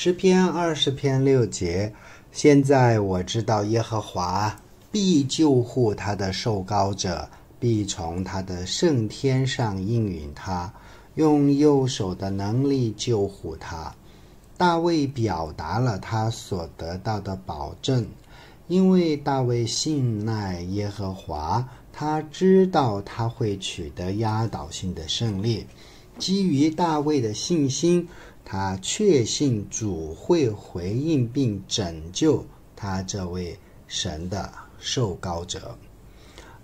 十篇，二十篇，六节。现在我知道耶和华必救护他的受膏者，必从他的圣天上应允他，用右手的能力救护他。大卫表达了他所得到的保证，因为大卫信赖耶和华，他知道他会取得压倒性的胜利。基于大卫的信心。他确信主会回应并拯救他这位神的受膏者。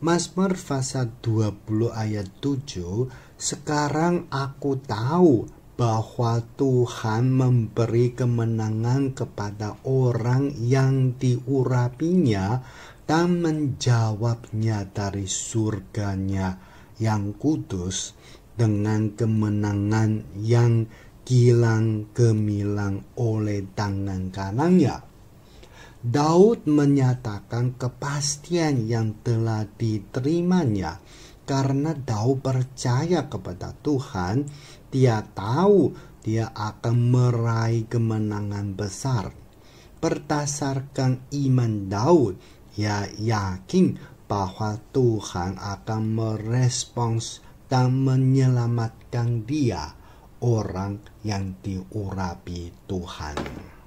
Mazmur pasal 20 ayat 7 Sekarang aku tahu bahwa Tuhan memberi kemenangan kepada orang yang diurapinya dan menjawabnya dari surganya yang kudus dengan kemenangan yang kilang gemilang oleh tangan kanannya. Daud menyatakan kepastian yang telah diterimanya karena Daud percaya kepada Tuhan, dia tahu dia akan meraih kemenangan besar. Berdasarkan iman Daud, ia yakin bahwa Tuhan akan merespons dan menyelamatkan dia orang yang diurapi Tuhan.